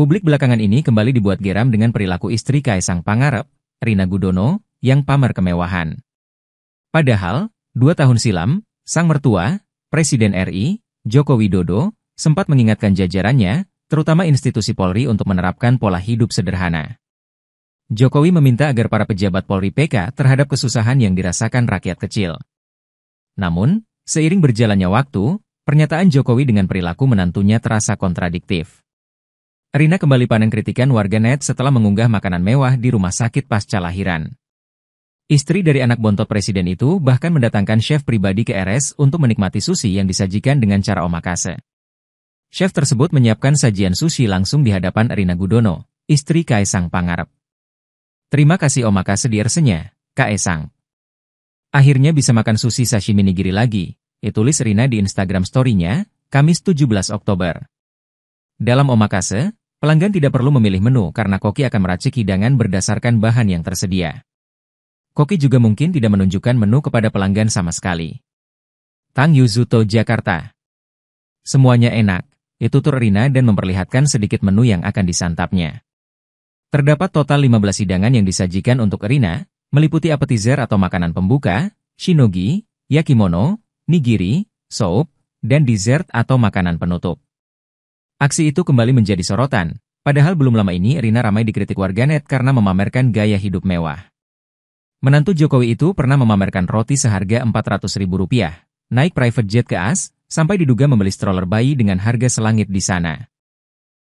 Publik belakangan ini kembali dibuat geram dengan perilaku istri Kaisang Pangarep, Rina Gudono, yang pamer kemewahan. Padahal, dua tahun silam, sang mertua, Presiden RI, Joko Widodo, sempat mengingatkan jajarannya, terutama institusi Polri untuk menerapkan pola hidup sederhana. Jokowi meminta agar para pejabat Polri PK terhadap kesusahan yang dirasakan rakyat kecil. Namun, seiring berjalannya waktu, pernyataan Jokowi dengan perilaku menantunya terasa kontradiktif. Rina kembali panen kritikan warganet setelah mengunggah makanan mewah di rumah sakit pasca lahiran. Istri dari anak bontot presiden itu bahkan mendatangkan chef pribadi ke RS untuk menikmati sushi yang disajikan dengan cara omakase. Chef tersebut menyiapkan sajian sushi langsung di hadapan Rina Gudono, istri Kaesang Pangarep. Terima kasih omakase di ersenya, Kaesang. Akhirnya bisa makan sushi sashimi nigiri lagi, ditulis Rina di Instagram story-nya, Kamis 17 Oktober. Dalam omakase, Pelanggan tidak perlu memilih menu karena koki akan meracik hidangan berdasarkan bahan yang tersedia. Koki juga mungkin tidak menunjukkan menu kepada pelanggan sama sekali. Tang Yuzuto Jakarta Semuanya enak, itu tur Rina dan memperlihatkan sedikit menu yang akan disantapnya. Terdapat total 15 hidangan yang disajikan untuk Rina, meliputi appetizer atau makanan pembuka, shinogi, yakimono, nigiri, soup, dan dessert atau makanan penutup. Aksi itu kembali menjadi sorotan, padahal belum lama ini Rina ramai dikritik warganet karena memamerkan gaya hidup mewah. Menantu Jokowi itu pernah memamerkan roti seharga Rp400.000, naik private jet ke AS, sampai diduga membeli stroller bayi dengan harga selangit di sana.